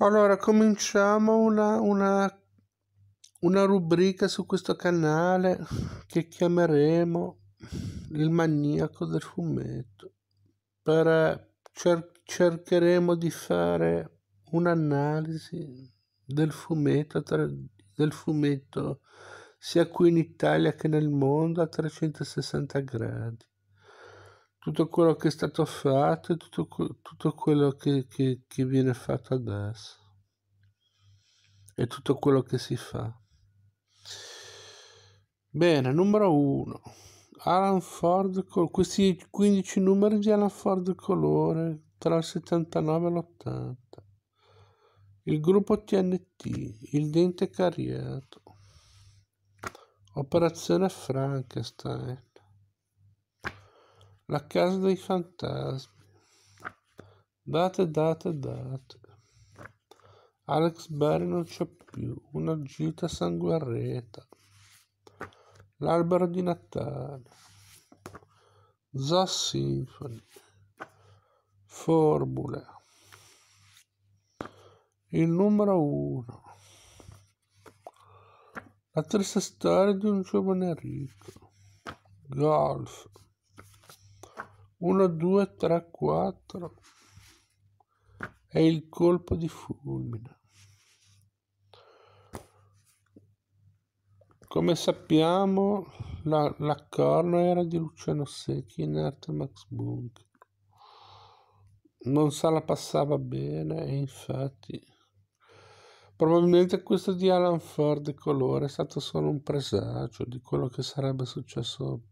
Allora, cominciamo una, una, una rubrica su questo canale che chiameremo Il maniaco del fumetto. Per, cer- cercheremo di fare un'analisi del fumetto, tra, del fumetto sia qui in Italia che nel mondo a 360 gradi tutto quello che è stato fatto e tutto, tutto quello che, che, che viene fatto adesso e tutto quello che si fa. Bene, numero 1. Alan Ford, questi 15 numeri di Alan Ford colore tra il 79 e l'80. Il gruppo TNT, il dente cariato. Operazione Frankenstein. La casa dei fantasmi. Date, date, date. Alex Berry non c'è più. Una gita sanguarreta. L'albero di Natale. The Symphony. Formule. Il numero uno. La triste storia di un giovane ricco. Golf. 1, 2, 3, 4 è il colpo di fulmine. Come sappiamo, la, l'accordo era di Luciano Secchi in arte Max Bunker. Non se la passava bene e infatti probabilmente questo di Alan Ford colore è stato solo un presagio di quello che sarebbe successo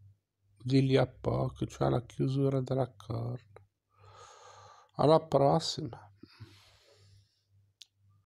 di lì a poco, cioè alla chiusura dell'accordo. Alla prossima!